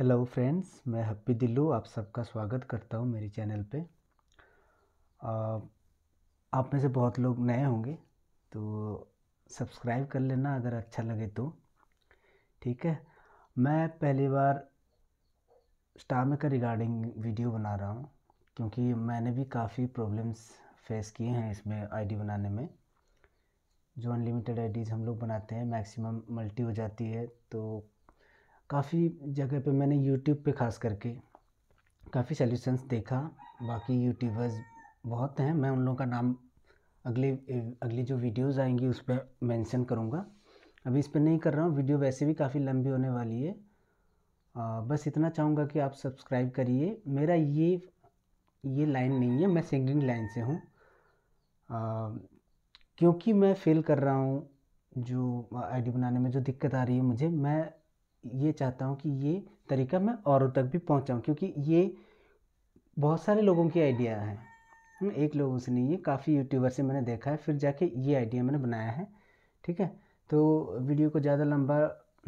Hello friends मैं हप्पी दिल्लू आप सबका स्वागत करता हूँ मेरे चैनल पे आप में से बहुत लोग नए होंगे तो सब्सक्राइब कर लेना अगर अच्छा लगे तो ठीक है मैं पहली बार स्टामे का रिगार्डिंग वीडियो बना रहा हूँ क्योंकि मैंने भी काफ़ी प्रॉब्लम्स फेस किए हैं इसमें आईडी बनाने में जो अनलिमिटेड आईडीज़ हम लोग बनाते हैं मैक्सिमम मल्टी हो जाती है तो काफ़ी जगह पे मैंने यूट्यूब पे ख़ास करके काफ़ी सॉल्यूशंस देखा बाकी यूट्यूबर्स बहुत हैं मैं उन लोगों का नाम अगले अगली जो वीडियोस आएंगी उस पर मैंसन करूँगा अभी इस पर नहीं कर रहा हूँ वीडियो वैसे भी काफ़ी लंबी होने वाली है आ, बस इतना चाहूँगा कि आप सब्सक्राइब करिए मेरा ये ये लाइन नहीं है मैं सिंगिंग लाइन से हूँ क्योंकि मैं फेल कर रहा हूँ जो आईडी बनाने में जो दिक्कत आ रही है मुझे मैं ये चाहता हूँ कि ये तरीका मैं औरों तक भी पहुँचाऊँ क्योंकि ये बहुत सारे लोगों की आइडिया है एक लोगों से नहीं है काफ़ी यूट्यूबर से मैंने देखा है फिर जाके ये आइडिया मैंने बनाया है ठीक है तो वीडियो को ज़्यादा लंबा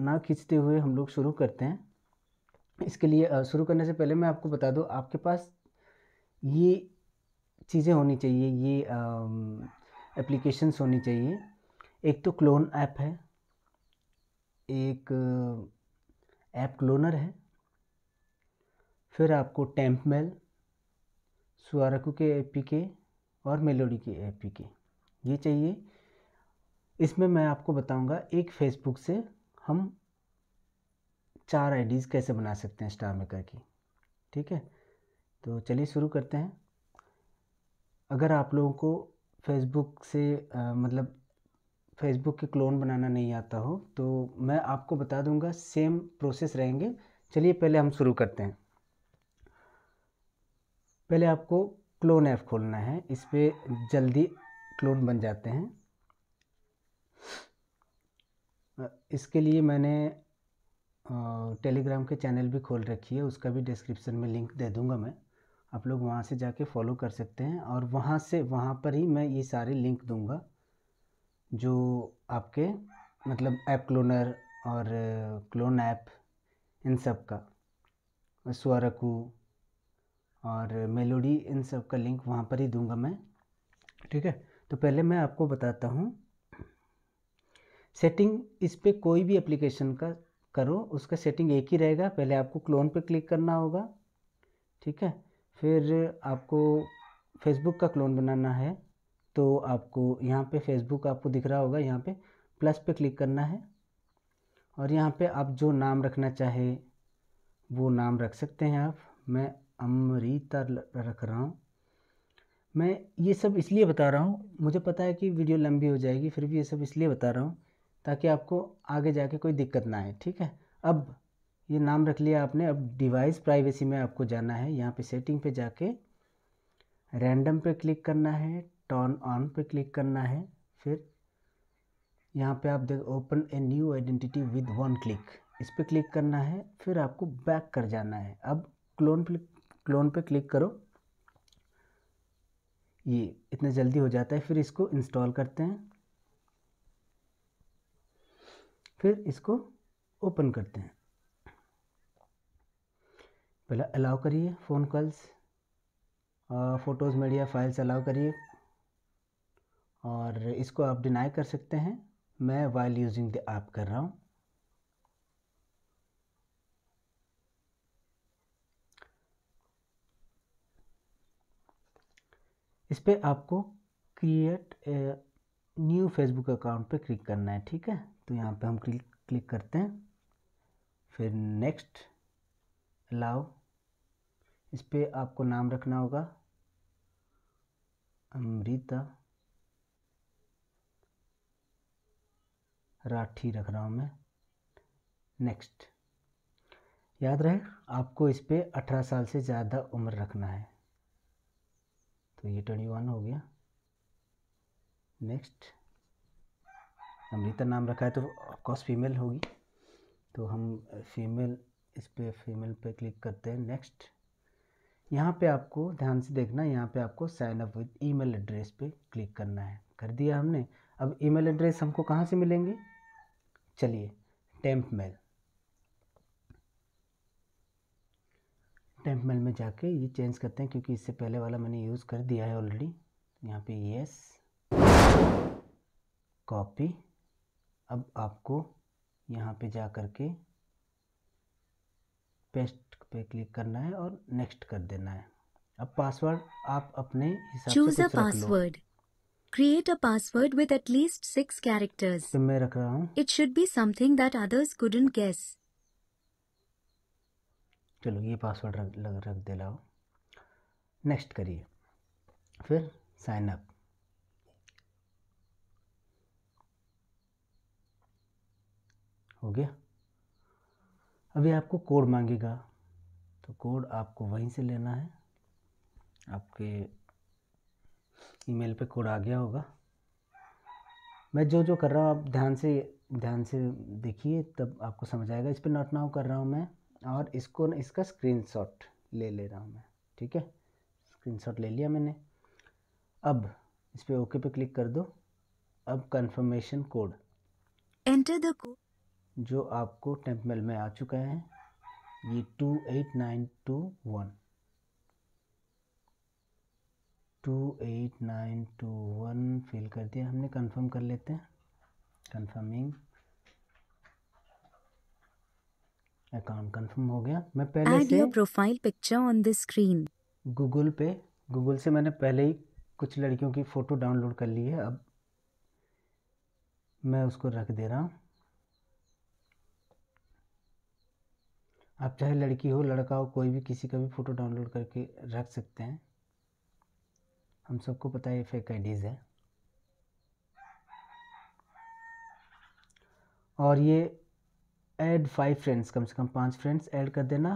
ना खींचते हुए हम लोग शुरू करते हैं इसके लिए शुरू करने से पहले मैं आपको बता दूँ आपके पास ये चीज़ें होनी चाहिए ये एप्लीकेशंस होनी चाहिए एक तो क्लोन ऐप है एक ऐप क्लोनर है फिर आपको टेम्प मेल सुआरकू के ए और मेलोडी के ए ये चाहिए इसमें मैं आपको बताऊंगा एक फेसबुक से हम चार आईडीज़ कैसे बना सकते हैं स्टार मेकर की ठीक है तो चलिए शुरू करते हैं अगर आप लोगों को फेसबुक से आ, मतलब फेसबुक के क्लोन बनाना नहीं आता हो तो मैं आपको बता दूंगा सेम प्रोसेस रहेंगे चलिए पहले हम शुरू करते हैं पहले आपको क्लोन ऐप खोलना है इस पर जल्दी क्लोन बन जाते हैं इसके लिए मैंने टेलीग्राम के चैनल भी खोल रखी है उसका भी डिस्क्रिप्शन में लिंक दे दूंगा मैं आप लोग वहाँ से जाके फॉलो कर सकते हैं और वहाँ से वहाँ पर ही मैं ये सारे लिंक दूंगा जो आपके मतलब ऐप क्लोनर और क्लोन ऐप इन सब का स्वरकू और मेलोडी इन सब का लिंक वहाँ पर ही दूंगा मैं ठीक है तो पहले मैं आपको बताता हूँ सेटिंग इस पर कोई भी एप्लीकेशन का करो उसका सेटिंग एक ही रहेगा पहले आपको क्लोन पे क्लिक करना होगा ठीक है फिर आपको फेसबुक का क्लोन बनाना है तो आपको यहाँ पे फेसबुक आपको दिख रहा होगा यहाँ पे प्लस पे क्लिक करना है और यहाँ पे आप जो नाम रखना चाहे वो नाम रख सकते हैं आप मैं अमरीता रख रहा हूँ मैं ये सब इसलिए बता रहा हूँ मुझे पता है कि वीडियो लंबी हो जाएगी फिर भी ये सब इसलिए बता रहा हूँ ताकि आपको आगे जाके कोई दिक्कत ना आए ठीक है अब ये नाम रख लिया आपने अब डिवाइस प्राइवेसी में आपको जाना है यहाँ पे सेटिंग पे जाके रैंडम पे क्लिक करना है टर्न ऑन पे क्लिक करना है फिर यहाँ पे आप देख open a new identity with one click इस पर क्लिक करना है फिर आपको बैक कर जाना है अब क्लोन पे क्लोन पे क्लिक करो ये इतना जल्दी हो जाता है फिर इसको इंस्टॉल करते हैं फिर इसको ओपन करते हैं पहला अलाउ करिए phone calls photos media files allow करिए और इसको आप डिनाई कर सकते हैं मैं वाइल यूजिंग द ऐप कर रहा हूँ इस पर आपको क्रिएट न्यू फेसबुक अकाउंट पे क्लिक करना है ठीक है तो यहाँ पे हम क्लिक क्लिक करते हैं फिर नेक्स्ट अलाउ इस पर आपको नाम रखना होगा अमृता राठी रख रहा हूँ मैं नेक्स्ट याद रहे आपको इस पर अठारह साल से ज़्यादा उम्र रखना है तो ये ट्वेंटी वन हो गया नेक्स्ट अमृता नाम रखा है तो ऑफकोर्स फीमेल होगी तो हम फीमेल इस पर फीमेल पे क्लिक करते हैं नेक्स्ट यहाँ पे आपको ध्यान से देखना यहाँ पे आपको sign up with email address पे क्लिक करना है कर दिया हमने अब ईमेल एड्रेस हमको कहाँ से मिलेंगे चलिए टेम्प मेल टेम्प मेल में जाके ये चेंज करते हैं क्योंकि इससे पहले वाला मैंने यूज़ कर दिया है ऑलरेडी यहाँ पे यस कॉपी अब आपको यहाँ पे जा कर के पेस्ट पे क्लिक करना है और नेक्स्ट कर देना है अब पासवर्ड आप अपने हिसाब से password Create a password with at least six characters. तो मैं रख रहा हूँ It should be something that others couldn't guess. चलो ये पासवर्ड रख लग रख दे लाओ नेक्स्ट करिए फिर साइन अप हो गया अभी आपको कोड मांगेगा तो कोड आपको वहीं से लेना है आपके ईमेल पे कोड आ गया होगा मैं जो जो कर रहा हूँ आप ध्यान से ध्यान से देखिए तब आपको समझ आएगा इस पर नोट नाउ कर रहा हूँ मैं और इसको इसका स्क्रीनशॉट ले ले रहा हूँ मैं ठीक है स्क्रीनशॉट ले लिया मैंने अब इस पर ओके पे क्लिक कर दो अब confirmation code enter the code जो आपको टेम्पमेल में आ चुका है ये two eight nine two one two eight nine two one fill कर दिया हमने कंफर्म कर लेते हैं कंफर्मिंग अकाउंट कंफर्म हो गया मैं पहले Add से profile picture on the screen Google पे गूगल से मैंने पहले ही कुछ लड़कियों की फ़ोटो डाउनलोड कर ली है अब मैं उसको रख दे रहा हूँ आप चाहे लड़की हो लड़का हो कोई भी किसी का भी फ़ोटो डाउनलोड करके रख सकते हैं हम सबको पता है ये फेक आईडीज़ है और ये ऐड फाइव फ्रेंड्स कम से कम पांच फ्रेंड्स ऐड कर देना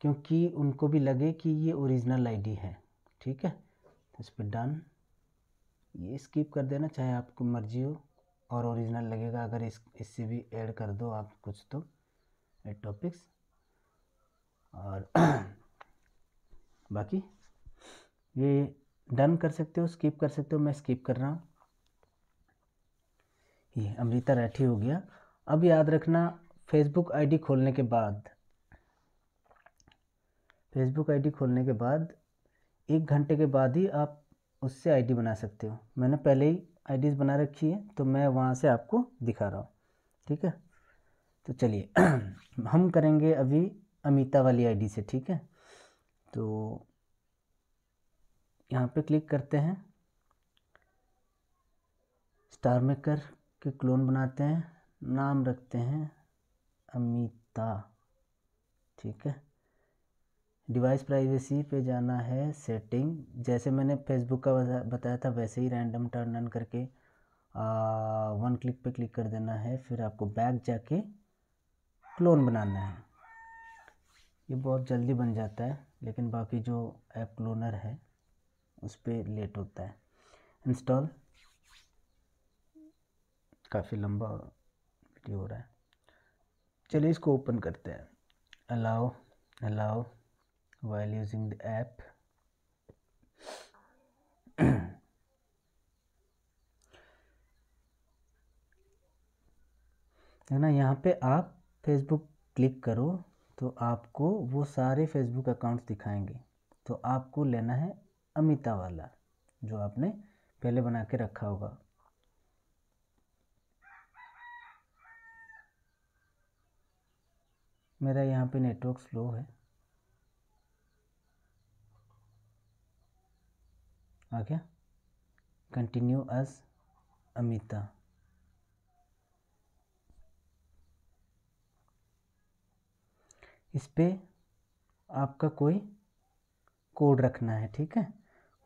क्योंकि उनको भी लगे कि ये ओरिजिनल आईडी है ठीक है तो इस पर डन ये स्किप कर देना चाहे आपको मर्जी हो और ओरिजिनल लगेगा अगर इस इससे भी ऐड कर दो आप कुछ तो ऐड टॉपिक्स और बाकी ये डन कर सकते हो स्किप कर सकते हो मैं स्किप कर रहा हूँ ये अमृता राठी हो गया अब याद रखना फेसबुक आईडी खोलने के बाद फेसबुक आईडी खोलने के बाद एक घंटे के बाद ही आप उससे आईडी बना सकते हो मैंने पहले ही आईडीज़ बना रखी है तो मैं वहाँ से आपको दिखा रहा हूँ ठीक है तो चलिए हम करेंगे अभी अमिता वाली आईडी से ठीक है तो यहाँ पे क्लिक करते हैं स्टार मेकर के क्लोन बनाते हैं नाम रखते हैं अमिता ठीक है डिवाइस प्राइवेसी पे जाना है सेटिंग जैसे मैंने फेसबुक का बताया था वैसे ही रैंडम टर्न ऑन करके आ, वन क्लिक पे क्लिक कर देना है फिर आपको बैक जाके क्लोन बनाना है ये बहुत जल्दी बन जाता है लेकिन बाकी जो ऐप क्लोनर है उस पर लेट होता है इंस्टॉल काफ़ी लंबा वीडियो हो रहा है चलिए इसको ओपन करते हैं allow allow while using the app है ना यहाँ पे आप फेसबुक क्लिक करो तो आपको वो सारे फेसबुक अकाउंट्स दिखाएंगे तो आपको लेना है अमिता वाला जो आपने पहले बना के रखा होगा मेरा यहाँ पे नेटवर्क स्लो है आ गया कंटिन्यू एज अमिता इस पर आपका कोई कोड रखना है ठीक है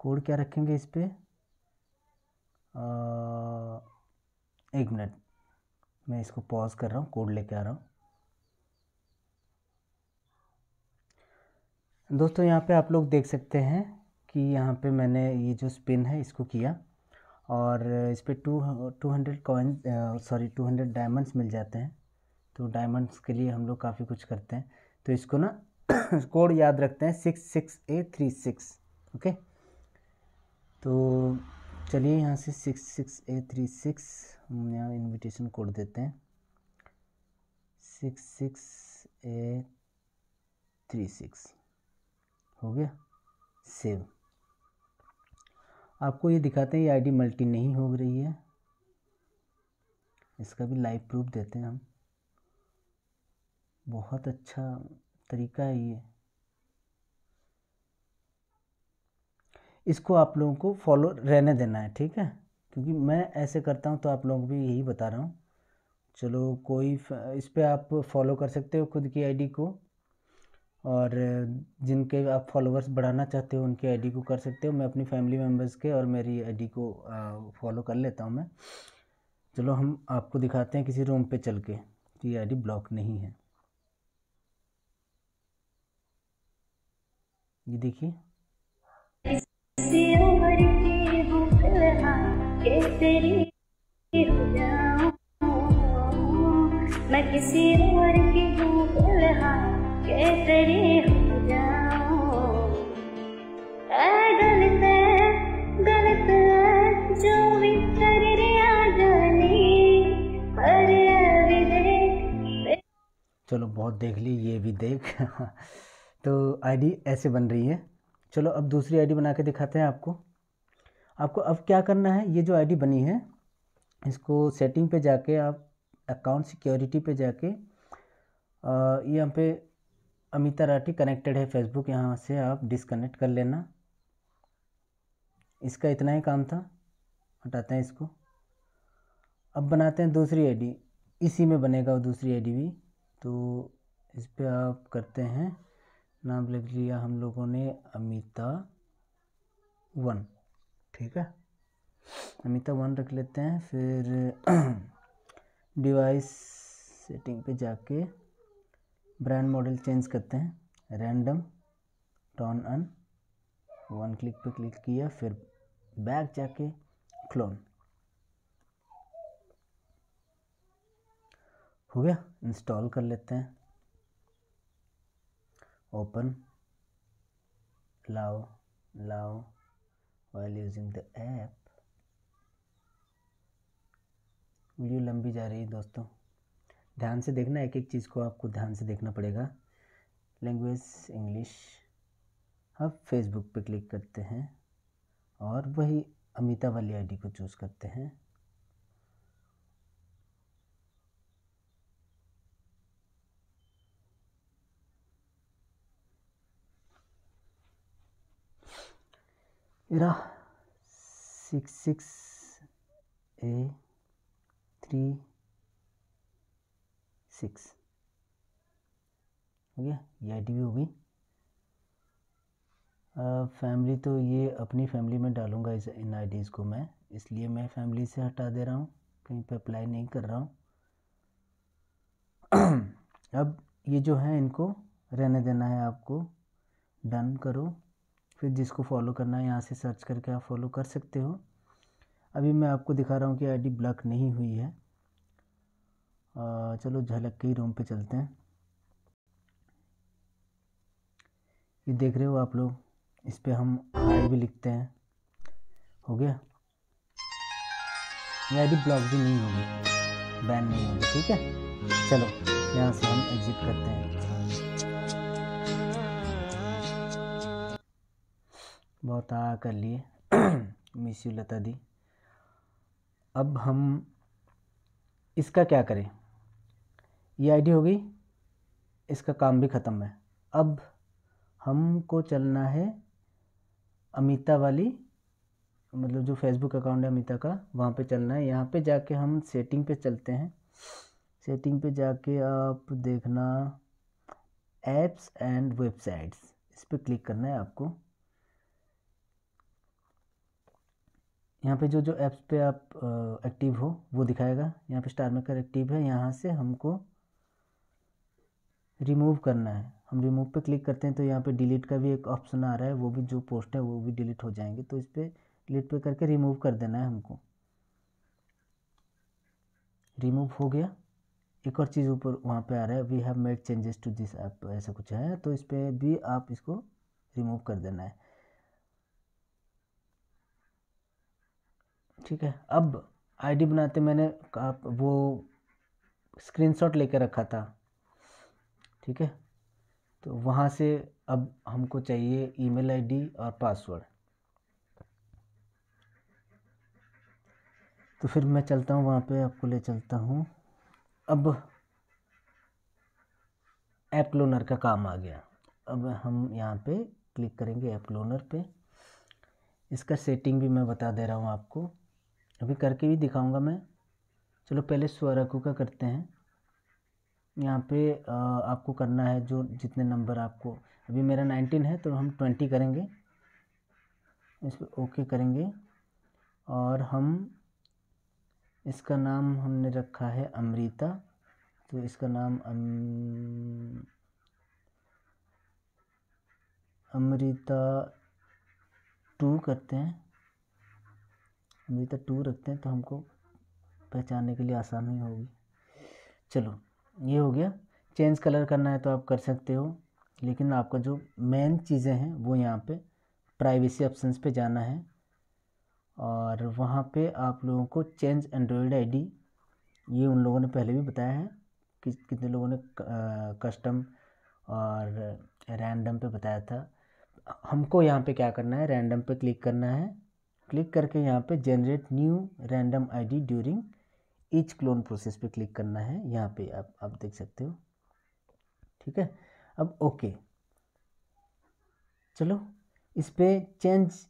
कोड क्या रखेंगे इस पर एक मिनट मैं इसको पॉज कर रहा हूँ कोड लेके आ रहा हूँ दोस्तों यहाँ पे आप लोग देख सकते हैं कि यहाँ पे मैंने ये जो स्पिन है इसको किया और इस पर two two hundred coin sorry two hundred diamonds मिल जाते हैं तो डायमंड्स के लिए हम लोग काफ़ी कुछ करते हैं तो इसको ना कोड याद रखते हैं six six A three six okay तो चलिए यहाँ से six six A three six हम यहाँ इन्विटेशन कोड देते हैं six six A three six हो गया सेव आपको ये दिखाते हैं ये आईडी मल्टी नहीं हो रही है इसका भी लाइव प्रूफ देते हैं हम बहुत अच्छा तरीका है ये इसको आप लोगों को फॉलो रहने देना है ठीक है क्योंकि मैं ऐसे करता हूँ तो आप लोगों को भी यही बता रहा हूँ चलो कोई इस पर आप फॉलो कर सकते हो खुद की आईडी को और जिनके आप फॉलोवर्स बढ़ाना चाहते हो उनकी आईडी को कर सकते हो मैं अपनी फैमिली मेम्बर्स के और मेरी आईडी को फॉलो कर लेता हूँ मैं चलो हम आपको दिखाते हैं किसी रूम पे चल के कि ये आईडी ब्लॉक नहीं है ये देखिए कैसे उम्र की हूँ के तेरी हो जाऊं मैं किसी उम्र की हूँ के तेरी हो जाऊं गलत है गलत है जो भी कर रिया जाने पर चलो बहुत देख ली ये भी देख तो आईडी ऐसे बन रही है चलो अब दूसरी आईडी बना के दिखाते हैं आपको आपको अब क्या करना है ये जो आईडी बनी है इसको सेटिंग पे जाके आप अकाउंट सिक्योरिटी पे जाके यहाँ पे अमिता राठी कनेक्टेड है फेसबुक यहाँ से आप डिसकनेक्ट कर लेना इसका इतना ही काम था हटाते हैं इसको अब बनाते हैं दूसरी आईडी इसी में बनेगा वो दूसरी आईडी भी तो इस पर आप करते हैं नाम लिख लिया हम लोगों ने अमिता वन ठीक है अमिता वन रख लेते हैं फिर डिवाइस सेटिंग पे जाके ब्रांड मॉडल चेंज करते हैं random turn on one click पे क्लिक किया फिर बैक जाके क्लोन हो गया इंस्टॉल कर लेते हैं open lao lao while using the app video लंबी जा रही है दोस्तों ध्यान से देखना एक एक चीज़ को आपको ध्यान से देखना पड़ेगा लैंग्वेज इंग्लिश अब फेसबुक पे क्लिक करते हैं और वही अमिता वाली आईडी को चूज़ करते हैं एरा six six A three six हो गया ये आई भी हो गई फैमिली तो ये अपनी फैमिली में डालूंगा इस इन आईडीज़ को मैं इसलिए मैं फैमिली से हटा दे रहा हूँ कहीं पे अप्लाई नहीं कर रहा हूँ अब ये जो है इनको रहने देना है आपको डन करो फिर जिसको फॉलो करना है यहाँ से सर्च करके आप फॉलो कर सकते हो अभी मैं आपको दिखा रहा हूँ कि आईडी ब्लॉक नहीं हुई है चलो झलक के ही रूम पे चलते हैं ये देख रहे हो आप लोग इस पर हम आई भी लिखते हैं हो गया ये आईडी ब्लॉक भी नहीं होगी बैन नहीं होगी ठीक है चलो यहाँ से हम एग्ज़िट करते हैं बहुत आ कर लिए मिस यू लता दी अब हम इसका क्या करें ये आईडी हो गई इसका काम भी ख़त्म है अब हमको चलना है अमिता वाली मतलब जो फेसबुक अकाउंट है अमिता का वहाँ पे चलना है यहाँ पे जाके हम सेटिंग पे चलते हैं सेटिंग पे जाके आप देखना एप्स एंड वेबसाइट्स इस पर क्लिक करना है आपको यहाँ पे जो जो ऐप्स पे आप एक्टिव हो वो दिखाएगा यहाँ पे स्टार मेकर एक्टिव है यहाँ से हमको रिमूव करना है हम रिमूव पे क्लिक करते हैं तो यहाँ पे डिलीट का भी एक ऑप्शन आ रहा है वो भी जो पोस्ट है वो भी डिलीट हो जाएंगे तो इस पर डिलीट पे करके रिमूव कर देना है हमको रिमूव हो गया एक और चीज़ ऊपर वहाँ पे आ रहा है we have made changes to this app ऐसा कुछ है तो इस पर भी आप इसको रिमूव कर देना है ठीक है अब आईडी बनाते मैंने वो स्क्रीनशॉट लेकर रखा था ठीक है तो वहाँ से अब हमको चाहिए ईमेल आईडी और पासवर्ड तो फिर मैं चलता हूँ वहाँ पे आपको ले चलता हूँ अब ऐप लोनर का काम आ गया अब हम यहाँ पे क्लिक करेंगे ऐप लोनर पे इसका सेटिंग भी मैं बता दे रहा हूँ आपको अभी करके भी दिखाऊंगा मैं चलो पहले स्वरकू का करते हैं यहाँ पे आपको करना है जो जितने नंबर आपको अभी मेरा नाइनटीन है तो हम ट्वेंटी करेंगे इस पर ओके करेंगे और हम इसका नाम हमने रखा है अमृता तो इसका नाम अम अमृता टू करते हैं तो टू रखते हैं तो हमको पहचानने के लिए आसानी होगी चलो ये हो गया चेंज कलर करना है तो आप कर सकते हो लेकिन आपका जो मेन चीज़ें हैं वो यहाँ पे प्राइवेसी ऑप्शंस पे जाना है और वहाँ पे आप लोगों को चेंज एंड्रॉयड आईडी ये उन लोगों ने पहले भी बताया है कि कितने लोगों ने कस्टम और रैंडम पे बताया था हमको यहाँ पे क्या करना है रैंडम पे क्लिक करना है क्लिक करके यहाँ पे generate new random ID during each clone process पे क्लिक करना है यहाँ पे आप आप देख सकते हो ठीक है अब ओके चलो इस पर चेंज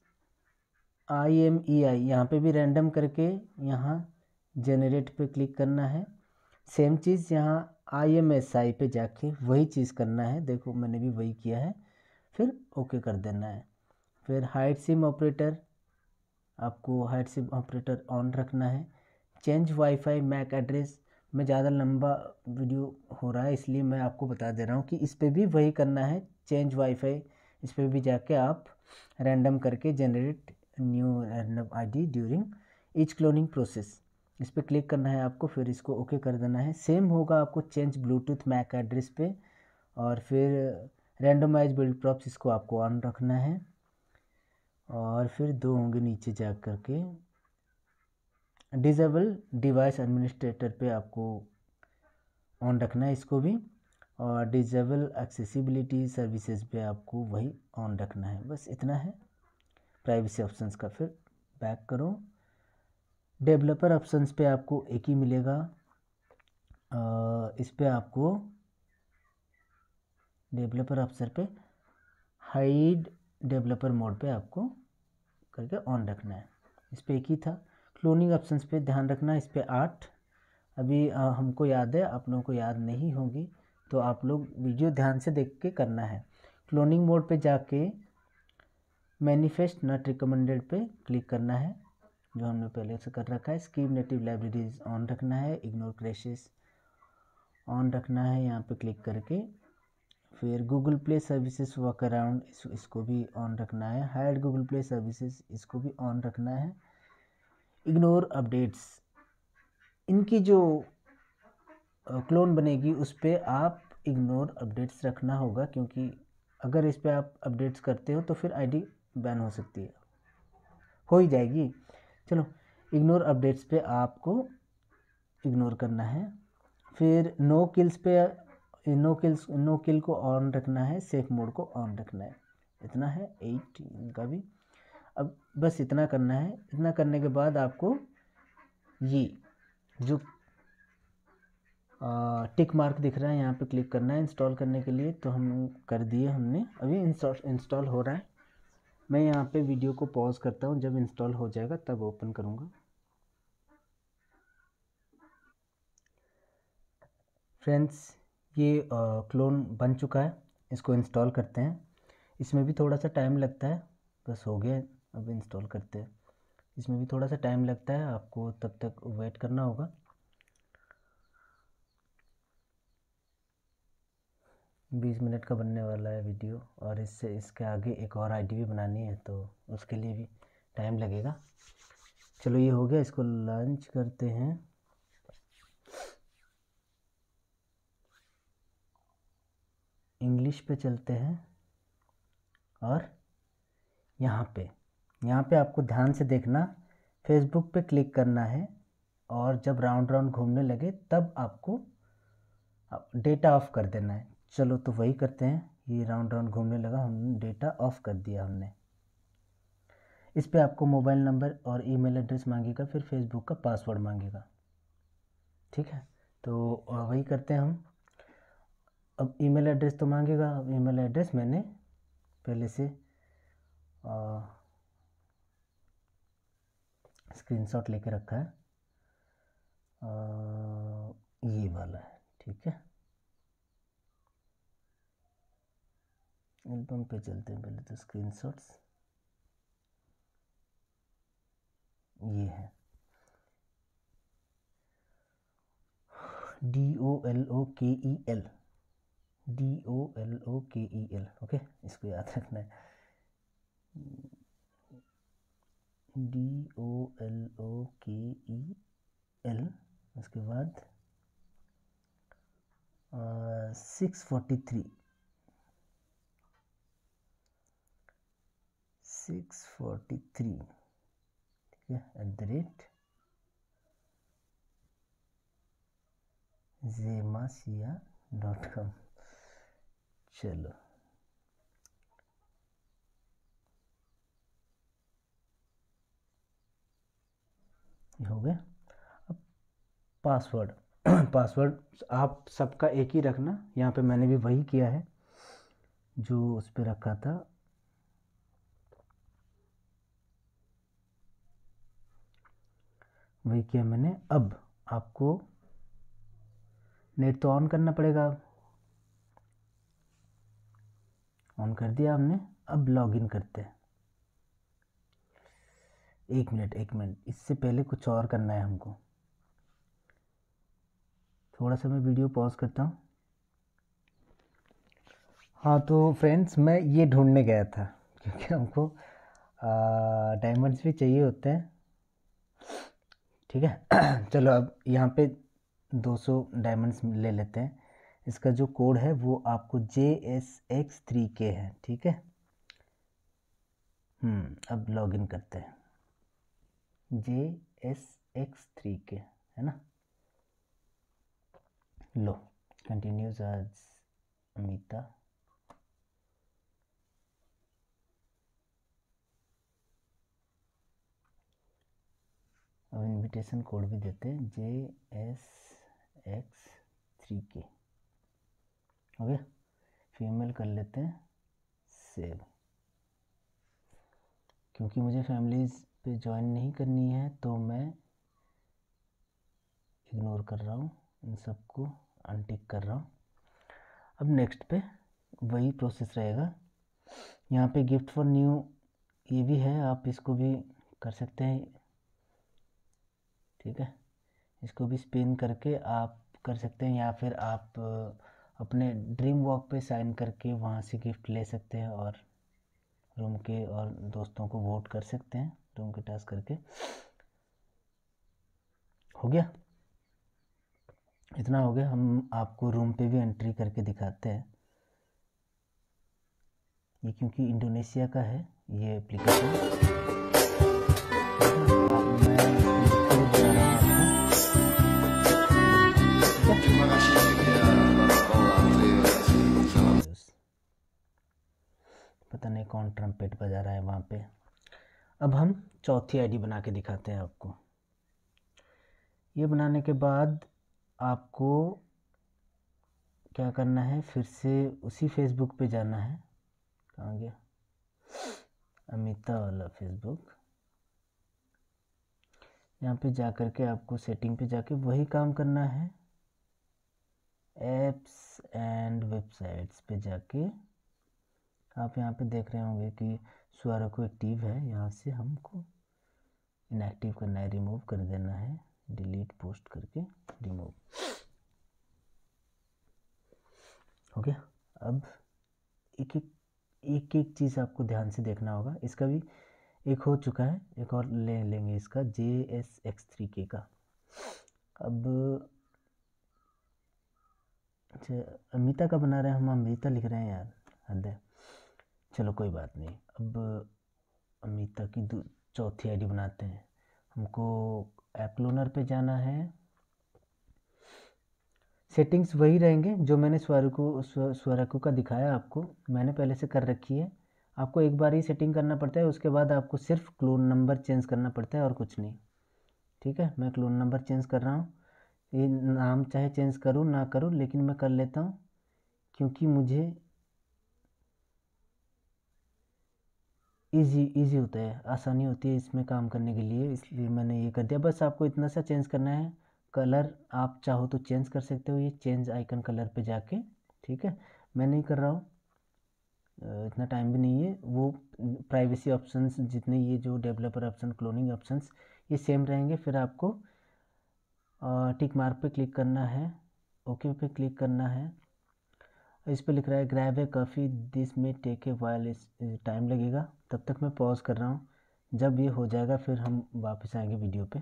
आई एम ई आई यहाँ पर भी रैंडम करके यहाँ जनरेट पे क्लिक करना है सेम चीज़ यहाँ आई एम एस आई पे जाके वही चीज़ करना है देखो मैंने भी वही किया है फिर ओके कर देना है फिर हाइट सिम ऑपरेटर आपको हाइट सिप ऑपरेटर ऑन रखना है चेंज वाईफाई मैक एड्रेस में ज़्यादा लंबा वीडियो हो रहा है इसलिए मैं आपको बता दे रहा हूँ कि इस पर भी वही करना है चेंज वाईफाई इस पर भी जाके आप रैंडम करके generate new random ID during each cloning process इस पर क्लिक करना है आपको फिर इसको ओके कर देना है सेम होगा आपको चेंज ब्लूटूथ मैक एड्रेस पे और फिर रैंडमाइज बिल्ड प्रॉप्स इसको आपको ऑन रखना है और फिर दो होंगे नीचे जा कर के डिजेबल डिवाइस एडमिनिस्ट्रेटर पे आपको ऑन रखना है इसको भी और डिजेबल एक्सेसिबिलिटी सर्विसेज पे आपको वही ऑन रखना है बस इतना है प्राइवेसी ऑप्शंस का फिर बैक करो डेवलपर ऑप्शंस पे आपको एक ही मिलेगा इस पर आपको डेवलपर ऑप्शन पे हाइड डेवलपर मोड पे आपको करके ऑन रखना है इस पर एक ही था क्लोनिंग ऑप्शन पे ध्यान रखना इस पर आठ अभी आ, हमको याद है आप लोगों को याद नहीं होगी तो आप लोग वीडियो ध्यान से देख के करना है क्लोनिंग मोड पे जाके मैनिफेस्ट नॉट रिकमेंडेड पे क्लिक करना है जो हमने पहले से कर रखा है स्कीम नेटिव लाइब्रेरीज ऑन रखना है इग्नोर क्रेशेस ऑन रखना है यहाँ पे क्लिक करके फिर Google Play services work around इसको भी ऑन रखना है हाइड गूगल प्ले सर्विसेज इसको भी ऑन रखना है इग्नोर अपडेट्स इनकी जो क्लोन बनेगी उस पर आप इग्नोर अपडेट्स रखना होगा क्योंकि अगर इस पर आप अपडेट्स करते हो तो फिर आईडी बैन हो सकती है हो ही जाएगी चलो इग्नोर अपडेट्स पे आपको इग्नोर करना है फिर नो किल्स पे नो किल नो किल को ऑन रखना है सेफ मोड को ऑन रखना है इतना है एट का भी अब बस इतना करना है इतना करने के बाद आपको ये जो आ, टिक मार्क दिख रहा है यहाँ पे क्लिक करना है इंस्टॉल करने के लिए तो हम कर दिए हमने अभी इंस्टॉल इंस्टॉल हो रहा है मैं यहाँ पे वीडियो को पॉज करता हूँ जब इंस्टॉल हो जाएगा तब ओपन करूँगा फ्रेंड्स ये क्लोन बन चुका है इसको इंस्टॉल करते हैं इसमें भी थोड़ा सा टाइम लगता है बस हो गया अब इंस्टॉल करते हैं इसमें भी थोड़ा सा टाइम लगता है आपको तब तक वेट करना होगा बीस मिनट का बनने वाला है वीडियो और इससे इसके आगे एक और आईडी भी बनानी है तो उसके लिए भी टाइम लगेगा चलो ये हो गया इसको लॉन्च करते हैं इंग्लिश पे चलते हैं और यहाँ पे यहाँ पे आपको ध्यान से देखना फेसबुक पे क्लिक करना है और जब राउंड राउंड घूमने लगे तब आपको डेटा ऑफ कर देना है चलो तो वही करते हैं ये राउंड राउंड घूमने लगा हमने डेटा ऑफ कर दिया हमने इस पर आपको मोबाइल नंबर और ईमेल एड्रेस मांगेगा फिर फेसबुक का पासवर्ड मांगेगा ठीक है तो वही करते हैं हम अब ईमेल एड्रेस तो मांगेगा अब ईमेल एड्रेस मैंने पहले से स्क्रीनशॉट लेके रखा है आ, ये वाला है ठीक है एल्बम पे चलते हैं पहले तो स्क्रीनशॉट्स ये है D O L O K E L D O L O K E L okay इसको याद रखना है D O L O K E L उसके बाद six forty three six forty three ठीक है एट द रेट जेमासिया dot com चलो ये हो गया अब पासवर्ड पासवर्ड आप सबका एक ही रखना यहाँ पे मैंने भी वही किया है जो उस पर रखा था वही किया मैंने अब आपको नेट तो ऑन करना पड़ेगा ऑन कर दिया हमने अब लॉगिन करते हैं एक मिनट एक मिनट इससे पहले कुछ और करना है हमको थोड़ा सा मैं वीडियो पॉज करता हूँ हाँ तो फ्रेंड्स मैं ये ढूंढने गया था क्योंकि हमको डायमंड्स भी चाहिए होते हैं ठीक है चलो अब यहाँ पे 200 डायमंड्स ले लेते हैं इसका जो कोड है वो आपको जे एस एक्स थ्री के है ठीक है हम्म, अब लॉगिन करते हैं जे एस एक्स थ्री के है ना लो कंटिन्यूज आज अमिता अब इनविटेशन कोड भी देते हैं J S X three K okay female कर लेते हैं सेव क्योंकि मुझे फैमिलीज़ पे ज्वाइन नहीं करनी है तो मैं इग्नोर कर रहा हूँ इन सबको अनटिक कर रहा हूँ अब नेक्स्ट पे वही प्रोसेस रहेगा यहाँ पे गिफ्ट फॉर न्यू ये भी है आप इसको भी कर सकते हैं ठीक है इसको भी स्पिन करके आप कर सकते हैं या फिर आप अपने ड्रीम वॉक पे साइन करके वहाँ से गिफ्ट ले सकते हैं और रूम के और दोस्तों को वोट कर सकते हैं रूम के टास्क करके हो गया इतना हो गया हम आपको रूम पे भी एंट्री करके दिखाते हैं ये क्योंकि इंडोनेशिया का है ये एप्लीकेशन कौन ट्रम्पेट बजा रहा है वहाँ पे अब हम चौथी आईडी बना के दिखाते हैं आपको ये बनाने के बाद आपको क्या करना है फिर से उसी फेसबुक पे जाना है कहाँ गया अमिता वाला फेसबुक यहाँ पे जा कर के आपको सेटिंग पे जाके वही काम करना है एप्स एंड वेबसाइट्स पे जाके आप यहाँ पे देख रहे होंगे कि स्वर को एक्टिव है यहाँ से हमको इनएक्टिव करना है रिमूव कर देना है डिलीट पोस्ट करके रिमूव ओके अब एक एक एक एक चीज़ आपको ध्यान से देखना होगा इसका भी एक हो चुका है एक और ले लेंगे इसका जे एस एक्स थ्री के का अब अच्छा अमिता का बना रहे हैं हम अमृता लिख रहे हैं यार हृदय चलो कोई बात नहीं अब अमिता की चौथी आईडी बनाते हैं हमको ऐप लोनर पे जाना है सेटिंग्स वही रहेंगे जो मैंने स्वरको स्व, स्वरकू का दिखाया आपको मैंने पहले से कर रखी है आपको एक बार ही सेटिंग करना पड़ता है उसके बाद आपको सिर्फ क्लोन नंबर चेंज करना पड़ता है और कुछ नहीं ठीक है मैं क्लोन नंबर चेंज कर रहा हूँ ये नाम चाहे चेंज करूँ ना करूँ लेकिन मैं कर लेता हूँ क्योंकि मुझे ईजी ईजी होता है आसानी होती है इसमें काम करने के लिए इसलिए मैंने ये कर दिया बस आपको इतना सा चेंज करना है कलर आप चाहो तो चेंज कर सकते हो ये चेंज आइकन कलर पे जाके ठीक है मैं नहीं कर रहा हूँ इतना टाइम भी नहीं है वो प्राइवेसी ऑप्शंस जितने ये जो डेवलपर ऑप्शन क्लोनिंग ऑप्शंस ये सेम रहेंगे फिर आपको टिक मार्क पे क्लिक करना है ओके पे क्लिक करना है इस पर लिख रहा है ग्रैब है काफ़ी दिस में टेक ए वाइल इस टाइम लगेगा तब तक मैं पॉज कर रहा हूँ जब ये हो जाएगा फिर हम वापस आएंगे वीडियो पे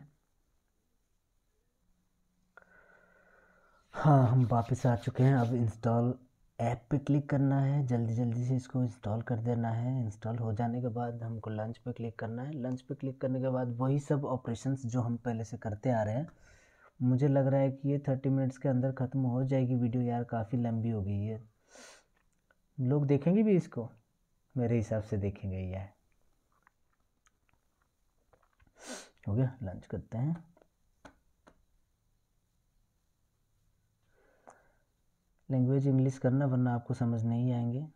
हाँ हम वापस आ चुके हैं अब इंस्टॉल ऐप पे क्लिक करना है जल्दी जल्दी से इसको इंस्टॉल कर देना है इंस्टॉल हो जाने के बाद हमको लंच पे क्लिक करना है लंच पे क्लिक करने के बाद वही सब ऑपरेशंस जो हम पहले से करते आ रहे हैं मुझे लग रहा है कि ये थर्टी मिनट्स के अंदर ख़त्म हो जाएगी वीडियो यार काफ़ी लंबी हो गई है लोग देखेंगे भी इसको मेरे हिसाब से देखेंगे यह हो गया लंच करते हैं लैंग्वेज इंग्लिश करना वरना आपको समझ नहीं आएंगे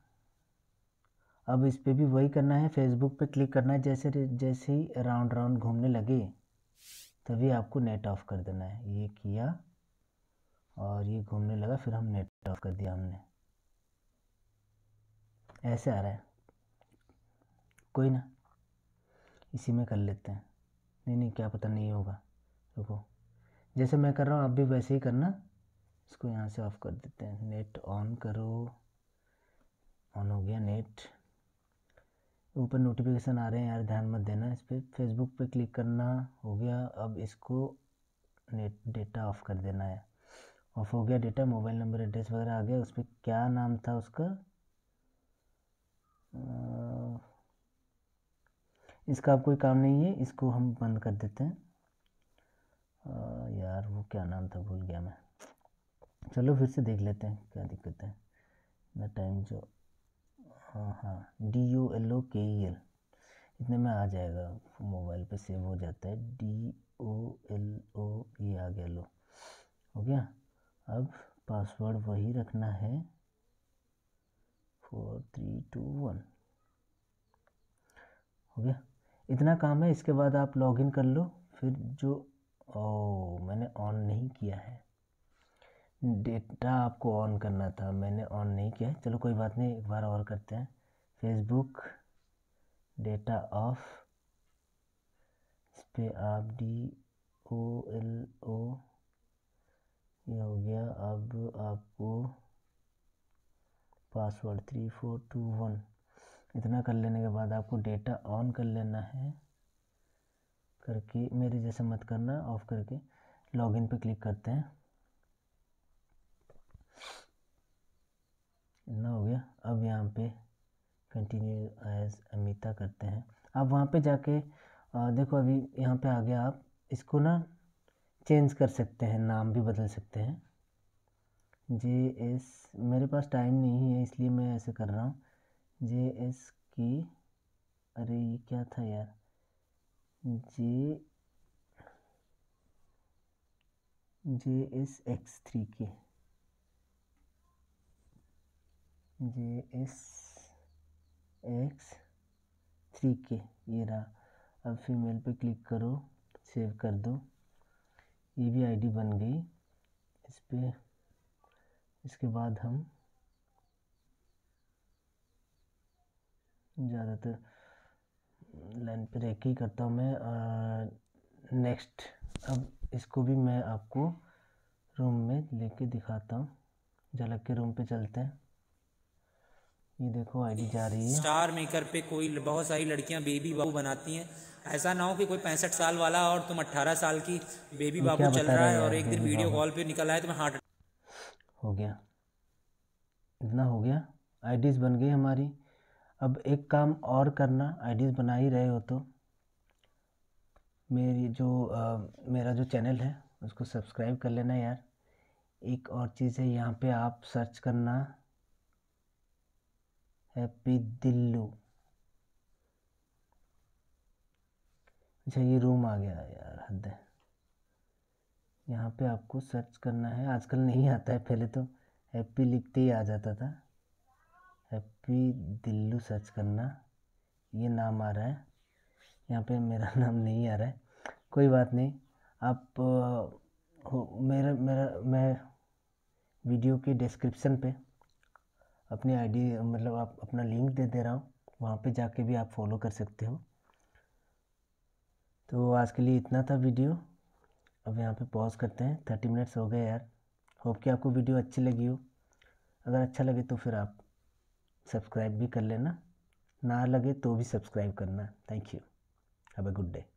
अब इस पर भी वही करना है फेसबुक पे क्लिक करना है जैसे जैसे ही राउंड राउंड घूमने लगे तभी आपको नेट ऑफ कर देना है ये किया और ये घूमने लगा फिर हम नेट ऑफ कर दिया हमने ऐसे आ रहा है कोई ना इसी में कर लेते हैं नहीं नहीं क्या पता नहीं होगा रुको जैसे मैं कर रहा हूँ आप भी वैसे ही करना इसको यहाँ से ऑफ़ कर देते हैं नेट ऑन करो ऑन हो गया नेट ऊपर नोटिफिकेशन आ रहे हैं यार ध्यान मत देना इस पर फेसबुक पे क्लिक करना हो गया अब इसको नेट डेटा ऑफ़ कर देना है ऑफ़ हो गया डेटा मोबाइल नंबर एड्रेस वगैरह आ गया उस पर क्या नाम था उसका इसका अब कोई काम नहीं है इसको हम बंद कर देते हैं आ, यार वो क्या नाम था भूल गया मैं चलो फिर से देख लेते हैं क्या दिक्कत है इतना टाइम जो हाँ हाँ D U L O K E L इतने में आ जाएगा मोबाइल पे सेव हो जाता है डी ओ एल ओ ये आ गया लो हो गया अब पासवर्ड वही रखना है फोर थ्री टू वन हो गया इतना काम है इसके बाद आप लॉगिन कर लो फिर जो ओ मैंने ऑन नहीं किया है डेटा आपको ऑन करना था मैंने ऑन नहीं किया है चलो कोई बात नहीं एक बार और करते हैं फेसबुक डेटा ऑफ इस पर आप डी ओ एल ओ ये हो गया अब आपको password three four two one इतना कर लेने के बाद आपको डेटा ऑन कर लेना है करके मेरे जैसे मत करना ऑफ करके लॉगिन पे क्लिक करते हैं इतना हो गया अब यहाँ पे कंटिन्यू एज अमिता करते हैं आप वहाँ पे जाके आ, देखो अभी यहाँ पे आ गया आप इसको ना चेंज कर सकते हैं नाम भी बदल सकते हैं जे एस मेरे पास टाइम नहीं है इसलिए मैं ऐसे कर रहा हूँ जे एस की अरे ये क्या था यार J J S X three के जे एस एक्स थ्री के ये रहा अब फीमेल पे क्लिक करो सेव कर दो ये भी आईडी बन गई इस पर इसके बाद हम ज़्यादातर लाइन पर एक ही करता हूँ मैं नेक्स्ट अब इसको भी मैं आपको रूम में लेके दिखाता हूँ झलक के रूम पे चलते हैं ये देखो आईडी जा रही है स्टार मेकर पे कोई बहुत सारी लड़कियां बेबी बाबू बनाती हैं ऐसा ना हो कि कोई पैंसठ साल वाला और तुम अट्ठारह साल की बेबी बाबू चल रहा है और एक दिन वीडियो कॉल पे निकल आए तुम्हें हार्ट हो गया इतना हो गया आईडीज़ बन गई हमारी अब एक काम और करना आईडीज़ बना ही रहे हो तो मेरी जो आ, मेरा जो चैनल है उसको सब्सक्राइब कर लेना यार एक और चीज़ है यहाँ पे आप सर्च करना हैप्पी दिल्लू अच्छा ये रूम आ गया यार हद है यहाँ पे आपको सर्च करना है आजकल नहीं आता है पहले तो हैप्पी लिखते ही आ जाता था हैप्पी दिल्लू सर्च करना ये नाम आ रहा है यहाँ पे मेरा नाम नहीं आ रहा है कोई बात नहीं आप हो मेरा मेरा मैं वीडियो के डिस्क्रिप्शन पे अपनी आईडी मतलब आप अपना लिंक दे दे रहा हूँ वहाँ पे जाके भी आप फॉलो कर सकते हो तो आज के लिए इतना था वीडियो अब यहाँ पे पॉज करते हैं थर्टी मिनट्स हो गए यार होप कि आपको वीडियो अच्छी लगी हो अगर अच्छा लगे तो फिर आप सब्सक्राइब भी कर लेना ना लगे तो भी सब्सक्राइब करना thank you have a good day